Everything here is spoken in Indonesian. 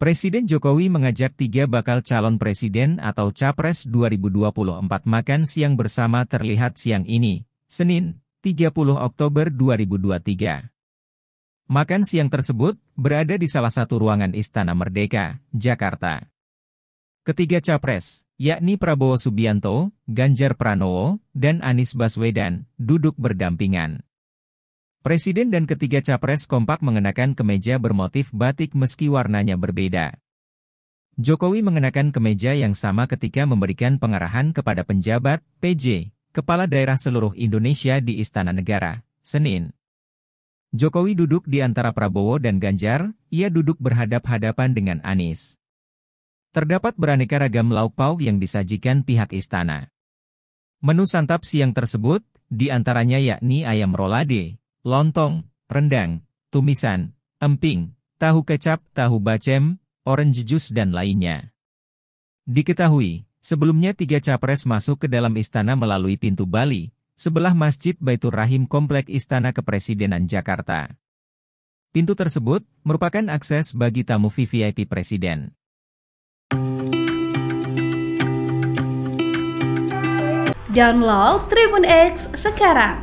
Presiden Jokowi mengajak tiga bakal calon presiden atau Capres 2024 makan siang bersama terlihat siang ini, Senin, 30 Oktober 2023. Makan siang tersebut berada di salah satu ruangan Istana Merdeka, Jakarta. Ketiga capres, yakni Prabowo Subianto, Ganjar Pranowo, dan Anies Baswedan, duduk berdampingan. Presiden dan ketiga capres kompak mengenakan kemeja bermotif batik meski warnanya berbeda. Jokowi mengenakan kemeja yang sama ketika memberikan pengarahan kepada penjabat, PJ, Kepala Daerah seluruh Indonesia di Istana Negara, Senin. Jokowi duduk di antara Prabowo dan Ganjar, ia duduk berhadap-hadapan dengan Anies. Terdapat beraneka ragam lauk pauk yang disajikan pihak istana. Menu santap siang tersebut, di antaranya yakni ayam rolade, lontong, rendang, tumisan, emping, tahu kecap, tahu bacem, orange juice dan lainnya. Diketahui, sebelumnya tiga capres masuk ke dalam istana melalui pintu Bali, sebelah Masjid Baitur Rahim Komplek Istana Kepresidenan Jakarta. Pintu tersebut merupakan akses bagi tamu VVIP Presiden. Download Tribun X sekarang